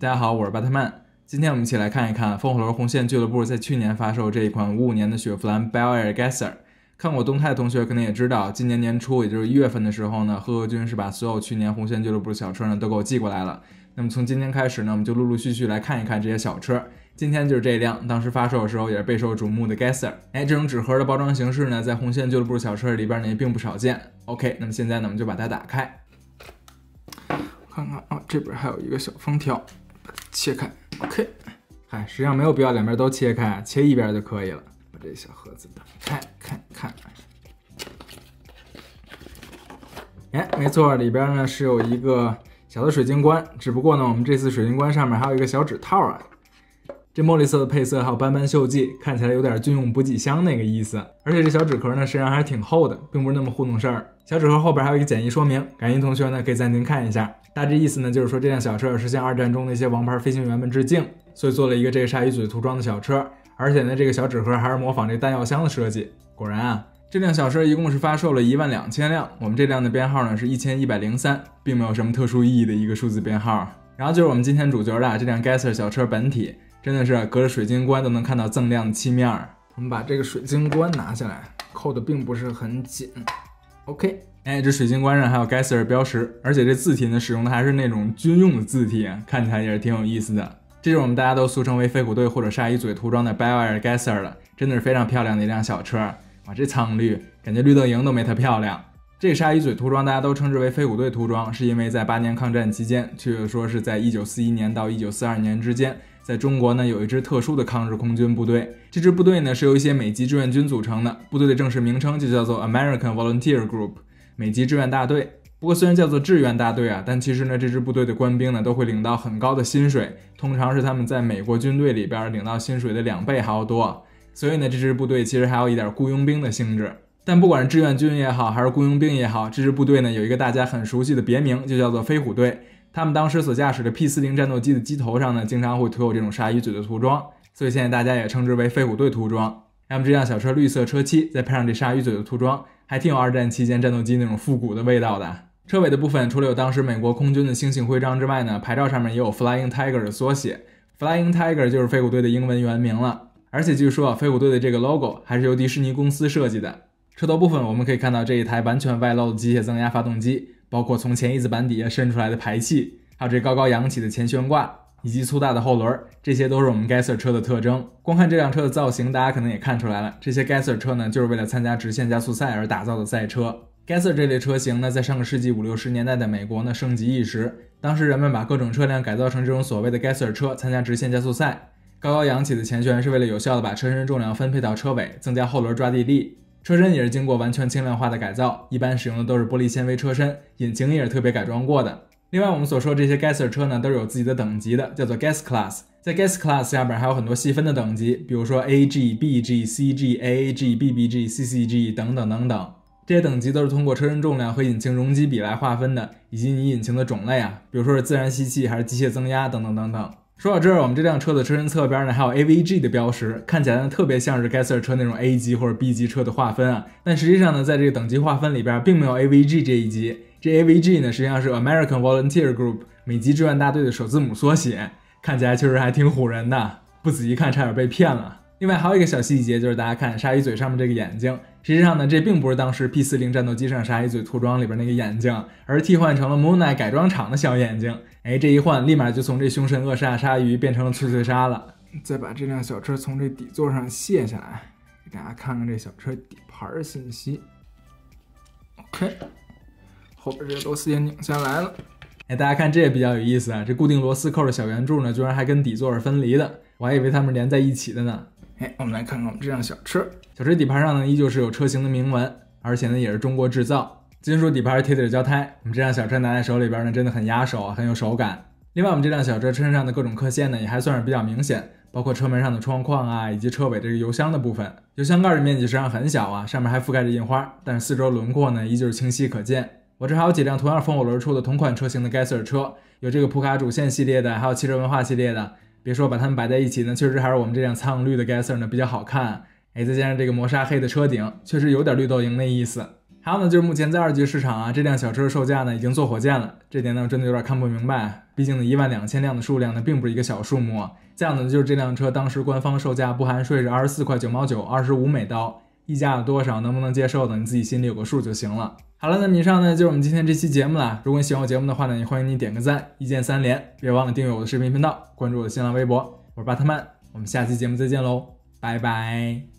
大家好，我是巴特曼。今天我们一起来看一看《风火轮红线俱乐部》在去年发售这一款五五年的雪佛兰 Bel Air Gasser。看过动态的同学可能也知道，今年年初，也就是一月份的时候呢，赫赫军是把所有去年红线俱乐部的小车呢都给我寄过来了。那么从今天开始呢，我们就陆陆续续来看一看这些小车。今天就是这辆，当时发售的时候也是备受瞩目的 Gasser。哎，这种纸盒的包装形式呢，在红线俱乐部小车里边呢也并不少见。OK，那么现在呢，我们就把它打开。我看看啊，这边还有一个小封条。切开，OK，哎，实际上没有必要两边都切开，切一边就可以了。把这小盒子打开，看看。哎，没错，里边呢是有一个小的水晶棺，只不过呢，我们这次水晶棺上面还有一个小指套啊。这墨绿色的配色还有斑斑锈迹，看起来有点军用补给箱那个意思。而且这小纸壳呢，实际上还是挺厚的，并不是那么糊弄事儿。小纸壳后边还有一个简易说明，感兴趣同学呢可以暂停看一下。大致意思呢就是说这辆小车是向二战中的一些王牌飞行员们致敬，所以做了一个这个鲨鱼嘴涂装的小车。而且呢，这个小纸壳还是模仿这弹药箱的设计。果然啊，这辆小车一共是发售了一万两千辆，我们这辆的编号呢是一千一百零三，并没有什么特殊意义的一个数字编号。然后就是我们今天主角的这辆 Gasser 小车本体。真的是隔着水晶棺都能看到锃亮的漆面儿。我们把这个水晶棺拿下来，扣的并不是很紧。OK，哎，这水晶棺上还有 g e s s e r 标识，而且这字体呢，使用的还是那种军用的字体，看起来也是挺有意思的。这是我们大家都俗称为飞虎队或者鲨鱼嘴涂装的 b a i r g e s s e r 了，真的是非常漂亮的一辆小车。哇，这苍绿，感觉绿豆营都没它漂亮。这鲨鱼嘴涂装大家都称之为飞虎队涂装，是因为在八年抗战期间，据说是在一九四一年到一九四二年之间。在中国呢，有一支特殊的抗日空军部队。这支部队呢，是由一些美籍志愿军组成的。部队的正式名称就叫做 American Volunteer Group，美籍志愿大队。不过，虽然叫做志愿大队啊，但其实呢，这支部队的官兵呢，都会领到很高的薪水，通常是他们在美国军队里边领到薪水的两倍还要多。所以呢，这支部队其实还有一点雇佣兵的性质。但不管是志愿军也好，还是雇佣兵也好，这支部队呢，有一个大家很熟悉的别名，就叫做飞虎队。他们当时所驾驶的 P 四零战斗机的机头上呢，经常会涂有这种鲨鱼嘴的涂装，所以现在大家也称之为飞虎队涂装。那么这辆小车绿色车漆，再配上这鲨鱼嘴的涂装，还挺有二战期间战斗机那种复古的味道的。车尾的部分除了有当时美国空军的星星徽章之外呢，牌照上面也有 Flying Tiger 的缩写，Flying Tiger 就是飞虎队的英文原名了。而且据说飞虎队的这个 logo 还是由迪士尼公司设计的。车头部分我们可以看到这一台完全外露的机械增压发动机。包括从前翼子板底下伸出来的排气，还有这高高扬起的前悬挂，以及粗大的后轮，这些都是我们 Gasser 车的特征。光看这辆车的造型，大家可能也看出来了，这些 Gasser 车呢，就是为了参加直线加速赛而打造的赛车。Gasser 这类车型呢，在上个世纪五六十年代的美国呢，盛极一时。当时人们把各种车辆改造成这种所谓的 Gasser 车，参加直线加速赛。高高扬起的前悬是为了有效的把车身重量分配到车尾，增加后轮抓地力。车身也是经过完全轻量化的改造，一般使用的都是玻璃纤维车身。引擎也是特别改装过的。另外，我们所说这些 Gasser 车呢，都是有自己的等级的，叫做 g a s s Class。在 g a s s Class 下边还有很多细分的等级，比如说 A G B G C G A A G B B G C C G 等等等等。这些等级都是通过车身重量和引擎容积比来划分的，以及你引擎的种类啊，比如说是自然吸气还是机械增压等等等等。说到这儿，我们这辆车的车身侧边呢，还有 AVG 的标识，看起来呢特别像是该色车那种 A 级或者 B 级车的划分啊。但实际上呢，在这个等级划分里边，并没有 AVG 这一级。这 AVG 呢，实际上是 American Volunteer Group 美籍志愿大队的首字母缩写，看起来确实还挺唬人的，不仔细看差点被骗了。另外还有一个小细节，就是大家看鲨鱼嘴上面这个眼睛，实际上呢，这并不是当时 B 四零战斗机上鲨鱼嘴涂装里边那个眼睛，而替换成了 Moon Eye 改装厂的小眼睛。哎，这一换，立马就从这凶神恶煞鲨鱼变成了脆脆鲨了。再把这辆小车从这底座上卸下来，给大家看看这小车底盘信息。OK，后边这个螺丝也拧下来了。哎，大家看这也比较有意思啊，这固定螺丝扣的小圆柱呢，居然还跟底座是分离的，我还以为它们连在一起的呢。哎，我们来看看我们这辆小车。小车底盘上呢，依旧是有车型的铭文，而且呢也是中国制造。金属底盘，贴纸胶胎。我们这辆小车拿在手里边呢，真的很压手，很有手感。另外，我们这辆小车车身上的各种刻线呢，也还算是比较明显，包括车门上的窗框啊，以及车尾这个油箱的部分。油箱盖的面积实际上很小啊，上面还覆盖着印花，但是四周轮廓呢依旧是清晰可见。我这还有几辆同样风火轮出的同款车型的 Gasser 车，有这个普卡主线系列的，还有汽车文化系列的。别说把它们摆在一起呢，确实还是我们这辆苍绿的 g a s e r 呢比较好看。哎，再加上这个磨砂黑的车顶，确实有点绿豆营那意思。还有呢，就是目前在二级市场啊，这辆小车的售价呢已经坐火箭了，这点呢真的有点看不明白。毕竟呢，一万两千辆的数量呢并不是一个小数目。再有呢，就是这辆车当时官方售价不含税是二十四块九毛九，二十五美刀，溢价多少，能不能接受的，你自己心里有个数就行了。好了，那么以上呢就是我们今天这期节目了。如果你喜欢我节目的话呢，也欢迎你点个赞，一键三连，别忘了订阅我的视频频道，关注我的新浪微博。我是巴特曼，我们下期节目再见喽，拜拜。